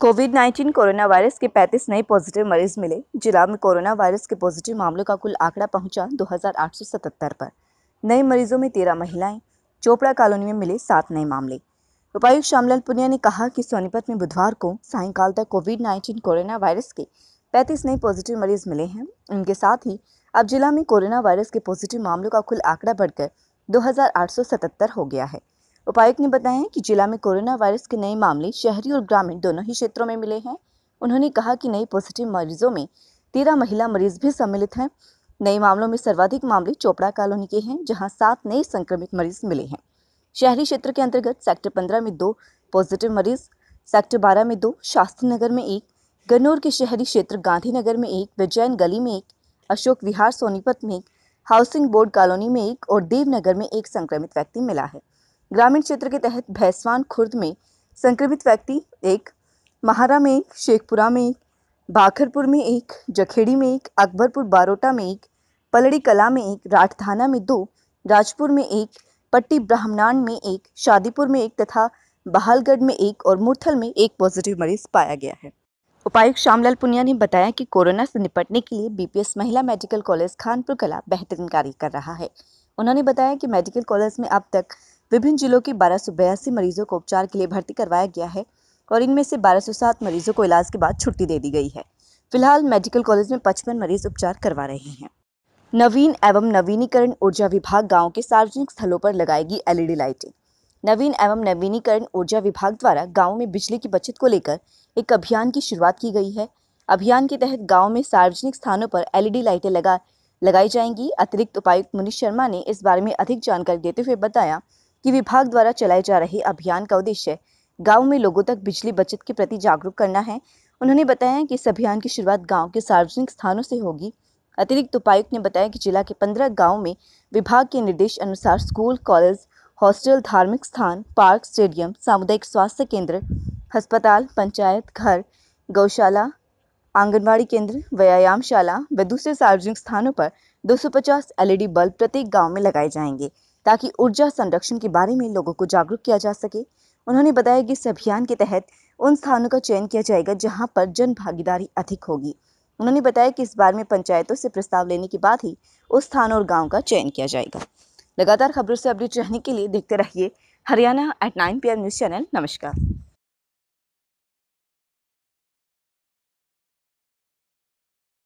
Covid 19 corona virus के 35 नए positive मरीज मिले जिला में कोरोना वायरस के पॉजिटिव मामलों का कुल आंकड़ा पहुंचा 2877 पर नए मरीजों में तेरह महिलाएं चोपड़ा कॉलोनी में मिले सात नए मामले उपायुक्त श्यामलाल पुनिया ने कहा कि सोनीपत में बुधवार को सायंकाल तक कोविड 19 कोरोना वायरस के 35 नए पॉजिटिव मरीज मिले हैं उनके साथ ही अब जिला में कोरोना वायरस के पॉजिटिव मामलों का कुल आंकड़ा बढ़कर दो हो गया है उपायुक्त ने बताया कि जिला में कोरोना वायरस के नए मामले शहरी और ग्रामीण दोनों ही क्षेत्रों में मिले हैं उन्होंने कहा कि नए पॉजिटिव मरीजों में तेरह महिला मरीज भी सम्मिलित हैं नए मामलों में सर्वाधिक मामले चोपड़ा कॉलोनी के हैं जहां सात नए संक्रमित मरीज मिले हैं शहरी क्षेत्र के अंतर्गत सेक्टर पंद्रह में दो पॉजिटिव मरीज सेक्टर बारह में दो शास्त्री नगर में एक गन्नौर के शहरी क्षेत्र गांधीनगर में एक विजयन गली में एक अशोक विहार सोनीपत में एक हाउसिंग बोर्ड कॉलोनी में एक और देवनगर में एक संक्रमित व्यक्ति मिला है ग्रामीण क्षेत्र के तहत भैंसवान खुर्द में संक्रमित व्यक्ति एक महारा में एक शेखपुरा में एक बाखरपुर में एक जखेड़ी में एक अकबरपुर बारोटा में एक पलड़ी कला में एक राठधाना में दो राजपुर में एक पट्टी ब्राह्मणान में एक शादीपुर में एक तथा बहालगढ़ में एक और मुरथल में एक पॉजिटिव मरीज पाया गया है उपायुक्त श्यामलाल पुनिया ने बताया कि कोरोना से निपटने के लिए बीपीएस महिला मेडिकल कॉलेज खानपुर कला बेहतरीन कार्य कर रहा है उन्होंने बताया कि मेडिकल कॉलेज में अब तक विभिन्न जिलों के बारह मरीजों को उपचार के लिए भर्ती करवाया गया है और इनमें से 1207 मरीजों को इलाज के बाद छुट्टी दे दी गई है फिलहाल मेडिकल कॉलेज में पचपन मरीज उपचार करवा रहे हैं नवीन एवं नवीनीकरण ऊर्जा विभाग गाँव के सार्वजनिक स्थलों पर लगाएगी एलईडी लाइटें नवीन एवं नवीनीकरण ऊर्जा विभाग द्वारा गाँव में बिजली की बचत को लेकर एक अभियान की शुरुआत की गई है अभियान के तहत गाँव में सार्वजनिक स्थानों पर एलईडी लाइटें लगा लगाई जाएंगी अतिरिक्त उपायुक्त मुनीष शर्मा ने इस बारे में अधिक जानकारी देते हुए बताया कि विभाग द्वारा चलाए जा रहे अभियान का उद्देश्य गाँव में लोगों तक बिजली बचत के प्रति जागरूक करना है उन्होंने बताया कि इस अभियान की शुरुआत गाँव के सार्वजनिक स्थानों से होगी अतिरिक्त उपायुक्त ने बताया कि जिला के पंद्रह गाँव में विभाग के निर्देश अनुसार स्कूल कॉलेज हॉस्टल धार्मिक स्थान पार्क स्टेडियम सामुदायिक स्वास्थ्य केंद्र अस्पताल पंचायत घर गौशाला आंगनबाड़ी केंद्र व्यायामशाला व दूसरे सार्वजनिक स्थानों पर 250 एलईडी बल्ब प्रत्येक गांव में लगाए जाएंगे ताकि ऊर्जा संरक्षण के बारे में लोगों को जागरूक किया जा सके उन्होंने बताया कि इस अभियान के तहत उन स्थानों का चयन किया जाएगा जहां पर जन भागीदारी अधिक होगी उन्होंने बताया कि इस बारे में पंचायतों से प्रस्ताव लेने के बाद ही उस स्थान और गाँव का चयन किया जाएगा लगातार खबरों से अपडेट रहने के लिए देखते रहिए Haryana eight nine P news channel नमस्कार